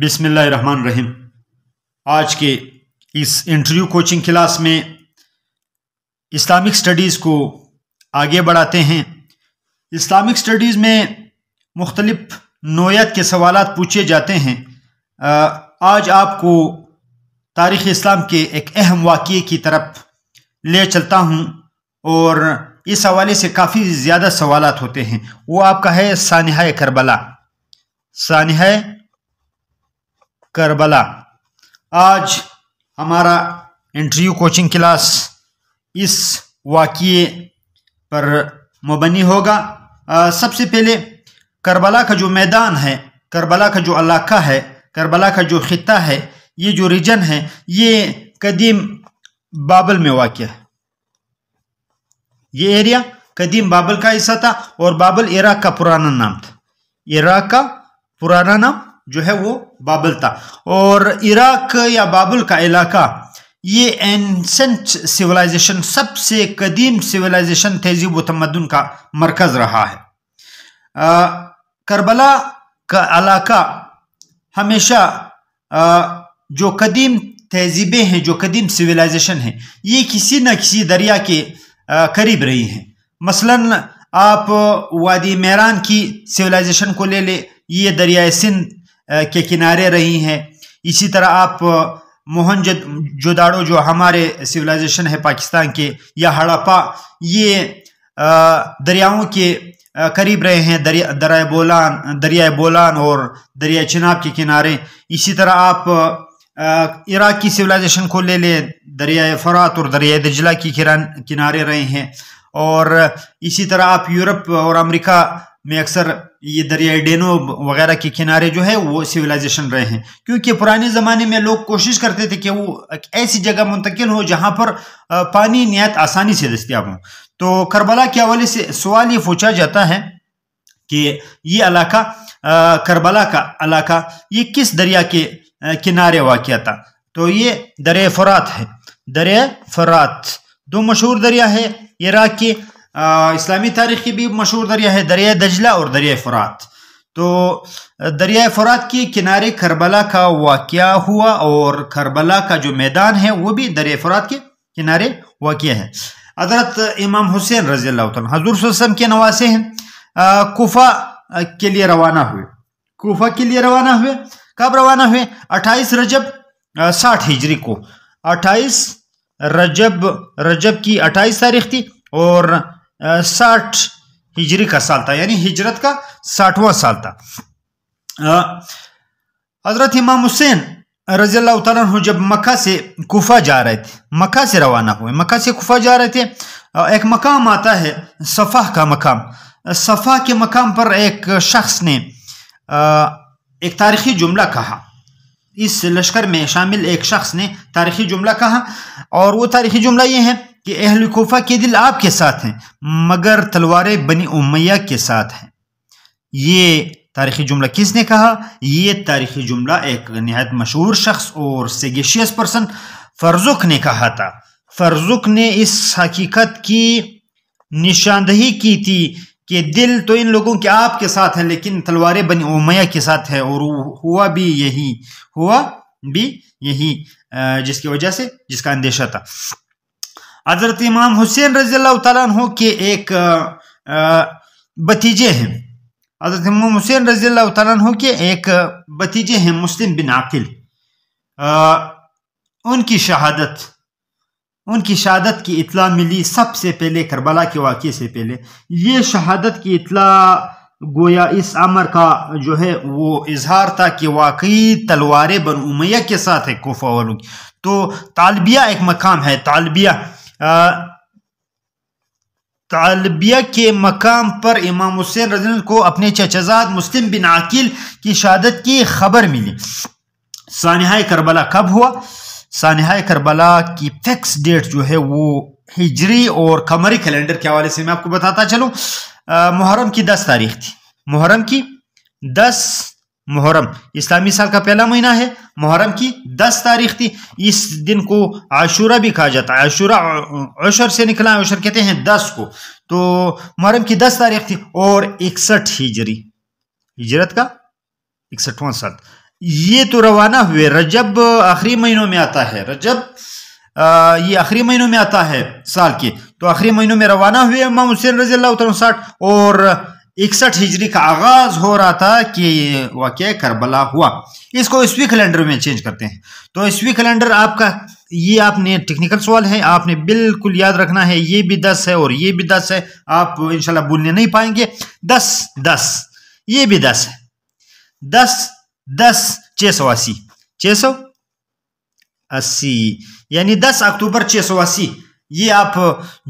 बिसमिल्ल रहीम आज के इस इंटरव्यू कोचिंग क्लास में इस्लामिक स्टडीज़ को आगे बढ़ाते हैं इस्लामिक स्टडीज़ में मुख्तलिफ नोयत के सवाल पूछे जाते हैं आज आपको तारीख़ इस्लाम के एक अहम वाक़े की तरफ ले चलता हूँ और इस हवाले से काफ़ी ज़्यादा सवाल होते हैं वो आपका है सानहा करबला सानहा करबला आज हमारा इंटरव्यू कोचिंग क्लास इस वाक़े पर मबनी होगा आ, सबसे पहले करबला का जो मैदान है करबला का जो इलाका है करबला का जो ख़त् है ये जो रीजन है ये कदीम बाबल में वाक़ है ये एरिया कदीम बाबल का हिस्सा था और बाबल इराक का पुराना नाम था इराक का पुराना नाम जो है वो बाबल था और इराक या बाबुल का इलाका ये एंसेंट सिविलाइजेशन सबसे कदीम सिविलाइजेशन तहजीब व तमदन का मरकज़ रहा है करबला का इलाका हमेशा आ, जो कदीम तहजीबें हैं जो कदीम सिविलाइजेशन हैं ये किसी न किसी दरिया के करीब रही हैं मसलन आप वादी मेहरान की सिविलाइजेशन को ले ले ये दरियाए सिंध के किनारे रही हैं इसी तरह आप मोहन जोदाड़ो जो हमारे सिविलाइजेशन है पाकिस्तान के या हड़प्पा ये दरियाओं के करीब रहे हैं दरिया दरिया बोलान दरिया बोलान और दरिया चिनाब के किनारे इसी तरह आप इराक की सिविलाइजेशन को ले लें दरिया फरात और दरिया दजला के किनारे रहे हैं और इसी तरह आप यूरोप और अमेरिका में अक्सर ये दरियाई डेनो वगैरह के किनारे जो है वो सिविलाइजेशन रहे हैं क्योंकि पुराने ज़माने में लोग कोशिश करते थे कि वो ऐसी जगह मुंतकिल हो जहाँ पर पानी नहायत आसानी से दस्तियाब हो तो करबला के हवाले से सवाल ये पूछा जाता है कि ये इलाका करबला का इलाका ये किस दरिया के किनारे वाक़ था तो ये दरिया फरात है दरिया फरात दो मशहूर दरिया है इराक के इस्लामी तारीख की भी मशहूर दरिया है दरिया दजला और दरिया फ़रात तो दरिया फ़रात के किनारे करबला का वाक़ हुआ और करबला का जो मैदान है वो भी दरिया फ़रात के किनारे वाक़ है हजरत इमाम हुसैन रजी हजूर सुसम के नवासे हैं कोफ़ा के लिए रवाना हुए कोफ़ा के लिए रवाना हुए कब रवाना हुए अट्ठाईस रजब साठ हिजरी को अट्ठाईस रजब रजब की अट्ठाईस तारीख थी और साठ हिजरी का साल था यानी हिजरत का साठवां साल था हजरत इमाम हुसैन रजी अल्लाह जब मक्का से कुफा जा रहे थे मक्का से रवाना हुए मक्का से कुफा जा रहे थे एक मकाम आता है सफ़ा का मकाम सफ़ा के मकाम पर एक शख्स ने एक तारीखी जुमला कहा इस लश्कर में शामिल एक शख्स ने तारीखी जुमला कहा और वो तारीखी जुमला ये है कि अहल कोफा के दिल आपके साथ हैं मगर तलवारें बनी उमैया के साथ हैं ये तारीखी जुमला किसने कहा ये तारीखी जुमला एक नहायत मशहूर शख्स और सेगेशियस पर्सन फर्जुक ने कहा था फर्जुक ने इस हकीकत की निशानदही की थी कि दिल तो इन लोगों के आपके साथ है लेकिन तलवारें बनी उमैया के साथ है और हुआ भी यही हुआ भी यही जिसकी वजह से जिसका अंदेशा था हज़रत इमाम हुसैन रजील्ला तु के एक भतीजे हैं हज़रत इमाम हुसैन रजील्ला तु के एक भतीजे हैं मुस्लिम बिन आकिल उनकी शहादत उनकी शहादत की इतला मिली सबसे पहले करबला के वाक़े से पहले ये शहादत की इतला गोया इस अमर का जो है वो इजहार था कि वाकई तलवार बन उमैया के साथ है कोफा वालों की तो तालबिया एक मकाम है तालबिया तालबिया के मकाम पर इमाम हुसैन रजन को अपने चचाजाद मुस्लिम बिन आकिल की शहादत की खबर मिली सानहा करबला कब हुआ सानहा करबला की फिक्स डेट जो है वो हिजरी और कमरी कैलेंडर के हवाले से मैं आपको बताता चलूँ मुहर्रम की दस तारीख थी मुहर्रम की दस मुहर्रम इस्लामी साल का पहला महीना है मुहर्रम की दस तारीख थी इस दिन को आशूरा भी कहा जाता है आशूरा अशर से निकला है अशर कहते हैं दस को तो मुहर्रम की दस तारीख थी और इकसठ हिजरी हिजरत का इकसठवां साल ये तो रवाना हुए रजब आखिरी महीनों में आता है रजब आ, ये आखिरी महीनों में आता है साल के तो आखिरी महीनों में रवाना हुए इमाम हुसैन रजी साठ और इकसठ हिजरी का आगाज हो रहा था कि ये वाक्य करबला हुआ इसको ईस्वी कैलेंडर में चेंज करते हैं तो ईस्वी कैलेंडर आपका ये आपने टेक्निकल सवाल है आपने बिल्कुल याद रखना है ये भी दस है और ये भी दस है आप इनशाला भूलने नहीं पाएंगे दस दस ये भी दस है दस दस छ सौ अस्सी छ सौ अस्सी यानी दस अक्टूबर छ सौ अस्सी ये आप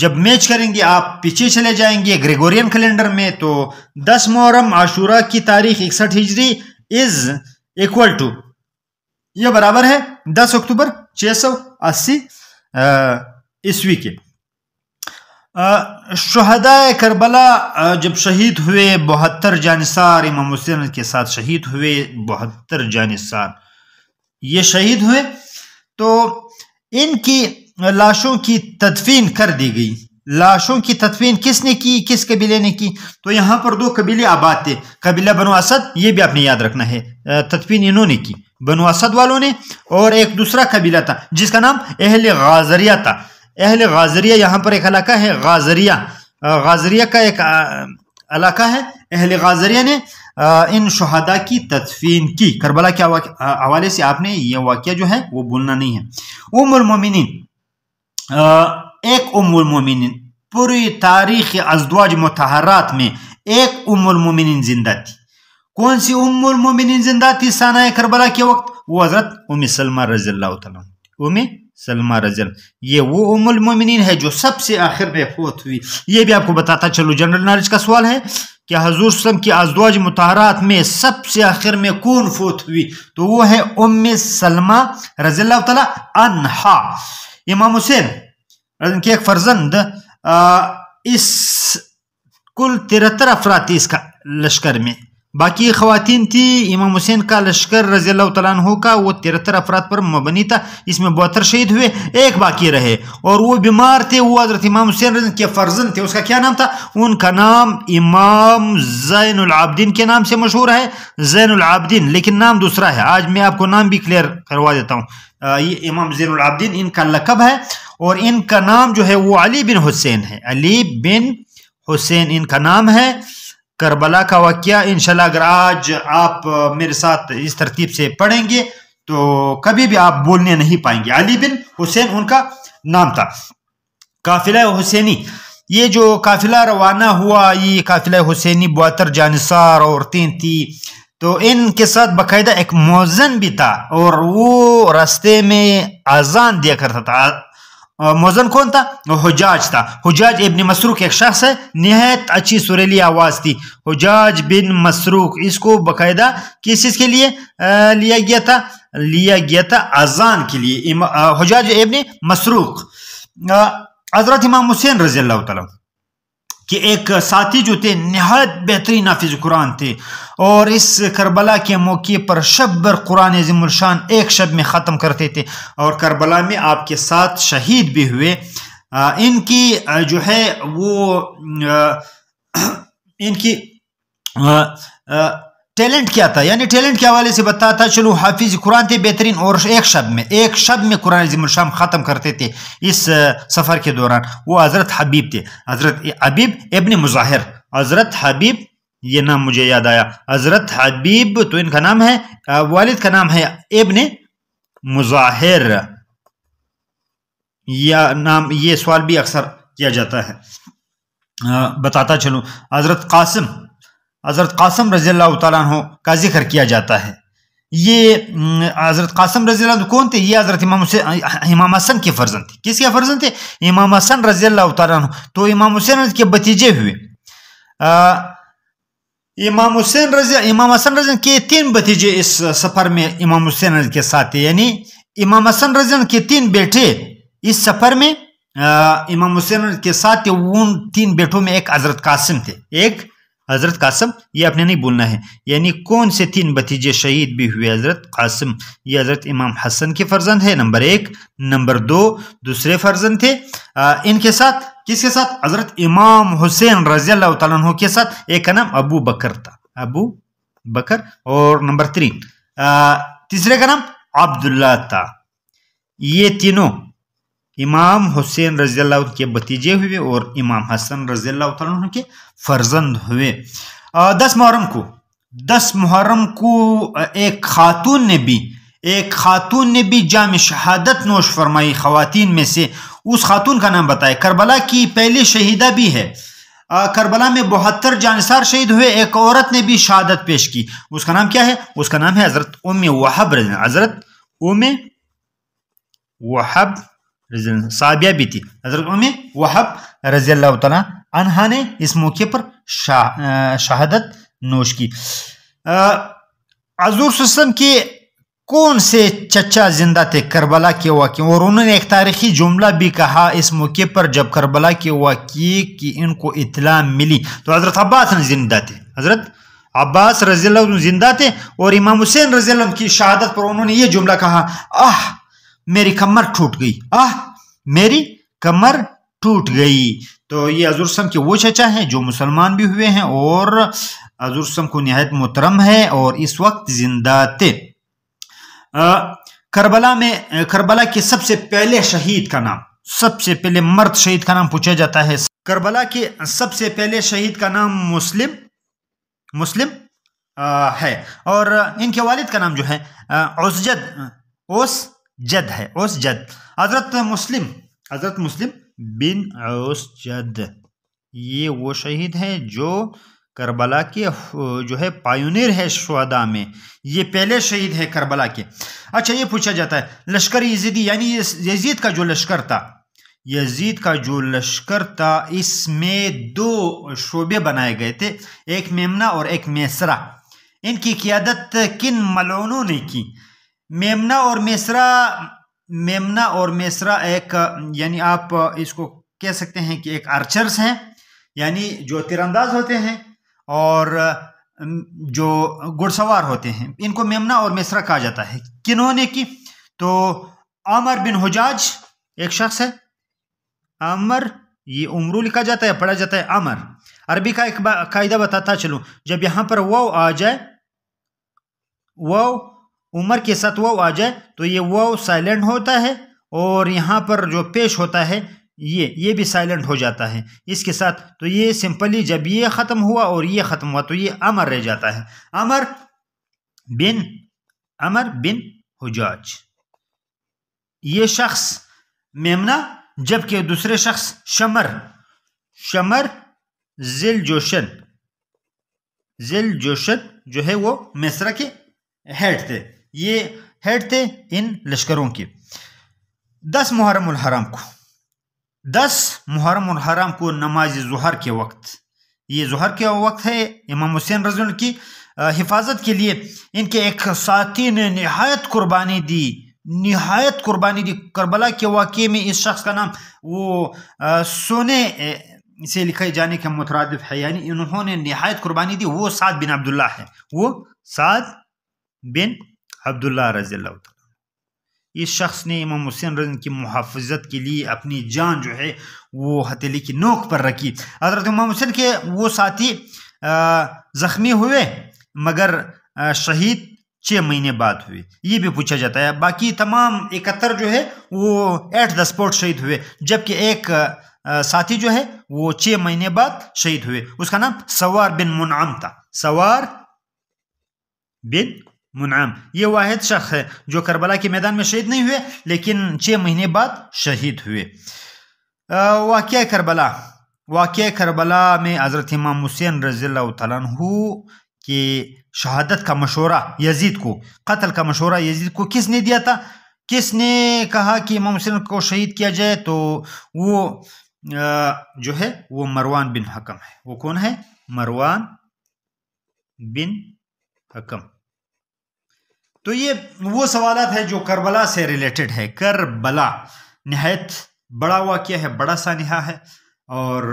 जब मैच करेंगे आप पीछे चले जाएंगे ग्रेगोरियन कैलेंडर में तो 10 मुहर्रम आशूरा की तारीख इकसठ हिजरी इज इक्वल टू यह बराबर है 10 अक्टूबर 680 ईस्वी के शहदा करबला जब शहीद हुए बहत्तर जानसार इमाम हुसैन के साथ शहीद हुए बहत्तर जानसार ये शहीद हुए तो इनकी लाशों की तदफीन कर दी गई लाशों की तदफीन किसने की किस कबीले ने की तो यहाँ पर दो कबीले आबाद थे कबीला बनो असद ये भी आपने याद रखना है तदफीन इन्होंने की बनो असद वालों ने और एक दूसरा कबीला था जिसका नाम अहल गाजरिया था अहल गाजरिया यहाँ पर एक इलाका है गाजरिया गाजरिया का एक इलाका है अहल गाजरिया ने इन शहदा की तदफीन की करबला के हवाले से आपने ये वाक़ जो है वो भूलना नहीं है ममिन एक उमुलमिन पूरी तारीख अजवाज मतहरात में एक उमुलमिन जिंदा थी कौन सी उमुलमिन जिंदा थी साना करबला के वक्त वो हजरत उम सलमा रजी उम सलमा रजल ये वो उमुलमिन है जो सबसे आखिर में फोत हुई ये भी आपको बताता चलो जनरल नॉलेज का सवाल है कि हजूर सम की अजदवाज मतहरात में सबसे आखिर में कौन फोत हुई तो वो है उम सलमा रजील्ला तला अनहा İmam Hüseyin ki ek farzandı इस कुल तिहत्तर अफराद थी इसका लश्कर में बाकी खातन थी इमाम हुसैन का लश्कर रजी तला का वो तिरहत्तर अफराद पर मबनी था इसमें बहत्तर शहीद हुए एक बाकी रहे और वो बीमार थे वो हजरत इमाम हुसैन के फर्जन थे उसका क्या नाम था उनका नाम इमाम जैनआबदीन के नाम से मशहूर है अलाब्दीन लेकिन नाम दूसरा है आज मैं आपको नाम भी क्लियर करवा देता हूँ ये इमाम जैनआबदीन इनका लकब है और इनका नाम जो है वो अली बिन हुसैन है अली बिन हुसैन इनका नाम है करबला का वाक्य इन अगर आज आप मेरे साथ इस तरतीब से पढ़ेंगे तो कभी भी आप बोलने नहीं पाएंगे अली बिन हुसैन उनका नाम था काफिला हुसैनी ये जो काफिला रवाना हुआ ये काफिला हुसैनी बुआतर जानसार और तीन थी तो इनके साथ बकायदा एक मोजन भी था और वो रास्ते में अजान दिया करता था मोजन कौन था हजाज था हजाज इब्न मसरूक एक शख्स है नहायत अच्छी सुरीली आवाज़ थी हजाज बिन मसरूक इसको बाकायदा किस चीज़ के लिए आ, लिया गया था लिया गया था अजान के लिए हजाज इब्न मसरूक हजरत इमाम हुसैन रजी अल्लाह कि एक साथी जो थे नहायत बेहतरीन हाफिज कुरान थे और इस करबला के मौके पर शब बर कुरान ज़मशान एक शब में ख़त्म करते थे और करबला में आपके साथ शहीद भी हुए आ, इनकी जो है वो आ, इनकी आ, टैलेंट क्या था यानी टैलेंट के हवाले से बताता था चलो हाफिज कुरान थे बेहतरीन और एक शब्द में एक शब्द में कुरान शाम ख़त्म करते थे इस सफ़र के दौरान वो हज़रत हबीब थे हज़रत हबीब इबन मुजाहिर हज़रत हबीब ये नाम मुझे याद आया हज़रत हबीब तो इनका नाम है वालिद का नाम है इबन मुजाहिर या नाम ये सवाल भी अक्सर किया जाता है बताता चलूँ हज़रत कासिम हज़रत कासम रज़ी अल्लाह का जिक्र किया जाता है ये हज़रत कासम रज़ी कौन थे ये हज़रत इमाम हुसैन इमाम हसन के फ़र्जन थे किसके फ़र्जन थे इमाम हसन रज़ी अल्लाह तु तो इमाम हुसैन के भतीजे हुए इमाम हुसैन रज़ी इमाम हसन रजन के तीन भतीजे इस सफ़र में इमाम हुसैन के साथ थे यानी इमाम हसन रजन के तीन बेटे इस सफ़र में इमाम हुसैन के साथ थे उन तीन बेटों में एक हज़रत कासिम थे एक हज़रत कासम ये आपने नहीं बोलना है यानी कौन से तीन भतीजे शहीद भी हुए हज़रत कासम ये हज़रत इमाम हसन के फर्जंद है नंबर एक नंबर दो दूसरे फर्जंद थे आ, इनके साथ किसके साथ हज़रत इमाम हुसैन रजी अल्लाह के साथ एक का नाम अबू बकर था अबू बकर और नंबर तीन तीसरे का नाम अब्दुल्ला था ये तीनों इमाम हुसैन रजील्ला के भतीजे हुए और इमाम हसन रजी के फर्जंद हुए दस मुहर्रम को दस मुहर्रम को एक खातून ने भी एक खातून ने भी जाम शहादत नोश फरमाई खातन में से उस खातून का नाम बताया करबला की पहली शहीदा भी है आ, करबला में बहत्तर जानसार शहीद हुए एक औरत ने भी शहादत पेश की उसका नाम क्या है उसका नाम है हजरत उम वहाब हजरत उम वहाब साबिया भी थी हजरत उम वहब रजी अल्लाह ने इस मौके पर शा, शहादत नोश की हजूर सिस्टम के कौन से चचा जिंदा थे करबला के वाक़े और उन्होंने एक तारीखी जुमला भी कहा इस मौके पर जब करबला के वाक़े की इनको इतला मिली तो हज़रत अब्बास जिंदा थे हज़रत अब्बास रजी जिंदा थे और इमाम हुसैन रजी की शहादत पर उन्होंने ये जुमला कहा आह मेरी कमर टूट गई आह मेरी कमर टूट गई तो ये अजुरसम के वो चचा हैं जो मुसलमान भी हुए हैं और अजुरसम को नहायत मोहतरम है और इस वक्त जिंदा थे करबला में करबला के सबसे पहले शहीद का नाम सबसे पहले मर्द शहीद का नाम पूछा जाता है करबला के सबसे पहले शहीद का नाम मुस्लिम मुस्लिम आ, है और इनके वालिद का नाम जो है औसजद ओस जद है ओस जद हजरत मुस्लिम हजरत मुस्लिम बिन ओस जद ये वो शहीद हैं जो करबला के जो है पायोनियर है शहदा में ये पहले शहीद है करबला के अच्छा ये पूछा जाता है लश्कर यजीदी यानी यजीद का जो लश्कर था यजीद का जो लश्कर था इसमें दो शोबे बनाए गए थे एक मेमना और एक मेसरा इनकी क्यादत किन मलोनों ने की मेमना और मेसरा मेमना और मेसरा एक यानी आप इसको कह सकते हैं कि एक आर्चर्स हैं यानी जो तिरंदाज होते हैं और जो घुड़सवार होते हैं इनको मेमना और मेसरा कहा जाता है किन्होंने की तो आमर बिन हुजाज एक शख्स है आमर ये उमरू लिखा जाता है पढ़ा जाता है अमर अरबी का एक कायदा बताता चलूं जब यहां पर वो आ जाए वो उमर के साथ वो आ जाए तो ये वो साइलेंट होता है और यहाँ पर जो पेश होता है ये ये भी साइलेंट हो जाता है इसके साथ तो ये सिंपली जब ये ख़त्म हुआ और ये ख़त्म हुआ तो ये अमर रह जाता है अमर बिन अमर बिन हुजाज ये शख्स मेमना जबकि दूसरे शख्स शमर शमर जिल जोशन जिल जोशन जो है वो मिस्र के हेड थे ये हेड थे इन लश्करों के दस मुहर्रम हराम को दस मुहर्रम हराम को नमाज जहर के वक्त ये जहर के वक्त है इमाम हुसैन रजन की हिफाजत के लिए इनके एक साथी ने नहायत कुर्बानी दी नहायत कुर्बानी दी करबला के वाक़े में इस शख्स का नाम वो आ, सोने से लिखे जाने के मुतरद है यानी इन्होंने नहायत कुर्बानी दी वो साद बिन अब्दुल्ला है वो साद बिन अब्दुल्ला रज़ी इस शख्स ने इमाम हुसैन रजन की मुहाफ़त के लिए अपनी जान जो है वो हथेली की नोक पर रखी हजरत इमाम हुसैन के वो साथी ज़ख्मी हुए मगर शहीद छः महीने बाद हुए ये भी पूछा जाता है बाकी तमाम इकहत्तर जो है वो एट द स्पॉट शहीद हुए जबकि एक साथी जो है वो छः महीने बाद शहीद हुए उसका नाम सवार बिन मुनाम था सवार बिन मुनाम ये वाद शख्स है जो करबला के मैदान में शहीद नहीं हुए लेकिन छः महीने बाद शहीद हुए वाक़ करबला वाक़ करबला में हज़रत इमाम हुसैन रज़ी तु के शहादत का मशूरा यजीद को कत्ल का मशूरा यजीद को किसने दिया था किसने कहा कि इमाम हुसैन को शहीद किया जाए तो वो जो है वो मरवान बिन हकम है वो कौन है मरवान बिन हकम तो ये वो सवाल है जो करबला से रिलेटेड है करबला नहायत बड़ा क्या है बड़ा सा नहा है और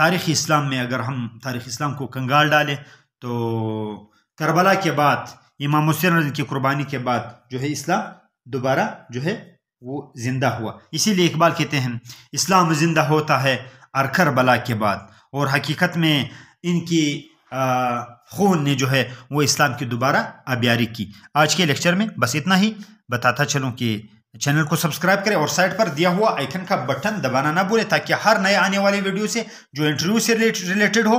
तारीख़ इस्लाम में अगर हम तारीख़ इस्लाम को कंगाल डालें तो करबला के बाद इमाम हुसैन की कुर्बानी के बाद जो है इस्लाम दोबारा जो है वो ज़िंदा हुआ इसीलिए इकबाल कहते हैं इस्लाम ज़िंदा होता है अर बला के बाद और हकीकत में इनकी खून ने जो है वो इस्लाम की दोबारा आबियारी की आज के लेक्चर में बस इतना ही बताता चलूँ कि चैनल को सब्सक्राइब करें और साइड पर दिया हुआ आइकन का बटन दबाना ना भूलें ताकि हर नए आने वाले वीडियो से जो इंटरव्यू से रिलेटेड हो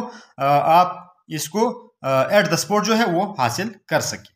आप इसको एट द स्पॉट जो है वो हासिल कर सकें